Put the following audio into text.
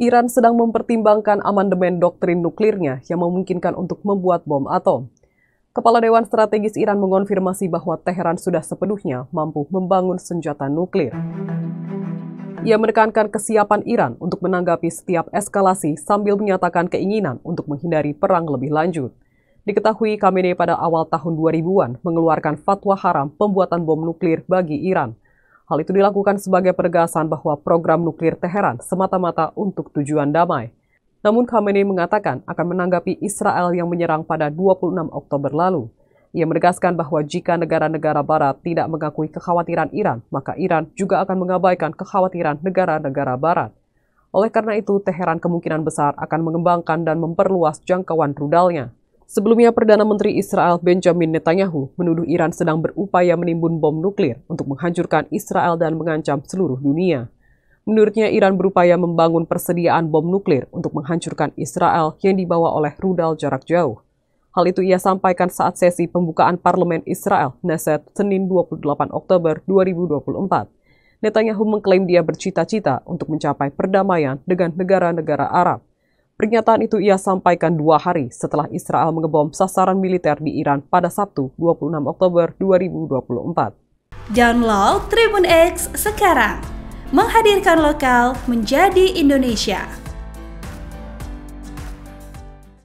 Iran sedang mempertimbangkan amandemen doktrin nuklirnya yang memungkinkan untuk membuat bom atom. Kepala Dewan Strategis Iran mengonfirmasi bahwa Teheran sudah sepenuhnya mampu membangun senjata nuklir. Ia menekankan kesiapan Iran untuk menanggapi setiap eskalasi sambil menyatakan keinginan untuk menghindari perang lebih lanjut. Diketahui Khamenei pada awal tahun 2000-an mengeluarkan fatwa haram pembuatan bom nuklir bagi Iran. Hal itu dilakukan sebagai penegasan bahwa program nuklir Teheran semata-mata untuk tujuan damai. Namun Khamenei mengatakan akan menanggapi Israel yang menyerang pada 26 Oktober lalu. Ia menegaskan bahwa jika negara-negara barat tidak mengakui kekhawatiran Iran, maka Iran juga akan mengabaikan kekhawatiran negara-negara barat. Oleh karena itu, Teheran kemungkinan besar akan mengembangkan dan memperluas jangkauan rudalnya. Sebelumnya, Perdana Menteri Israel Benjamin Netanyahu menuduh Iran sedang berupaya menimbun bom nuklir untuk menghancurkan Israel dan mengancam seluruh dunia. Menurutnya, Iran berupaya membangun persediaan bom nuklir untuk menghancurkan Israel yang dibawa oleh rudal jarak jauh. Hal itu ia sampaikan saat sesi pembukaan Parlemen Israel, Knesset, Senin 28 Oktober 2024. Netanyahu mengklaim dia bercita-cita untuk mencapai perdamaian dengan negara-negara Arab. Pernyataan itu ia sampaikan dua hari setelah Israel mengebom sasaran militer di Iran pada Sabtu 26 Oktober 2024. Download Tribun X sekarang. Menghadirkan lokal menjadi Indonesia.